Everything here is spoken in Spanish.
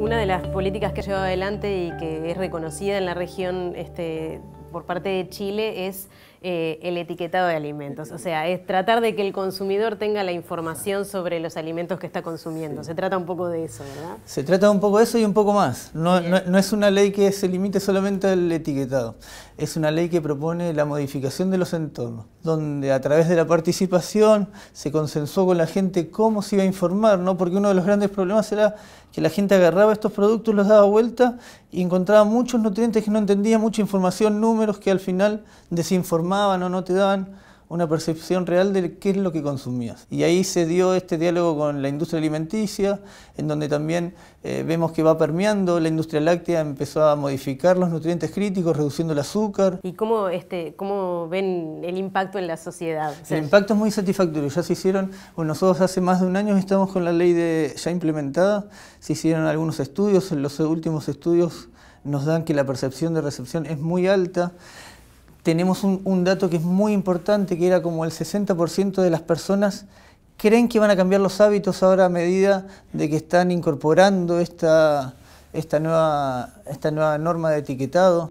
Una de las políticas que he llevado adelante y que es reconocida en la región este, por parte de Chile es eh, el etiquetado de alimentos. O sea, es tratar de que el consumidor tenga la información sobre los alimentos que está consumiendo. Se trata un poco de eso, ¿verdad? Se trata un poco de eso y un poco más. no es una ley que se limite solamente al etiquetado es una ley que propone la modificación de los entornos, donde a través de la participación se consensuó con la gente cómo se iba a informar, ¿no? porque uno de los grandes problemas era que la gente agarraba estos productos, los daba vuelta y encontraba muchos nutrientes que no entendía, mucha información, números que al final desinformaban o no te daban una percepción real de qué es lo que consumías. Y ahí se dio este diálogo con la industria alimenticia, en donde también eh, vemos que va permeando, la industria láctea empezó a modificar los nutrientes críticos, reduciendo el azúcar. ¿Y cómo, este, cómo ven el impacto en la sociedad? el impacto es muy satisfactorio, ya se hicieron, bueno, nosotros hace más de un año estamos con la ley de, ya implementada, se hicieron algunos estudios, en los últimos estudios nos dan que la percepción de recepción es muy alta tenemos un, dato que es muy importante, que era como el 60% de las personas creen que van a cambiar los hábitos ahora a medida de que están incorporando esta, esta, nueva, esta nueva norma de etiquetado.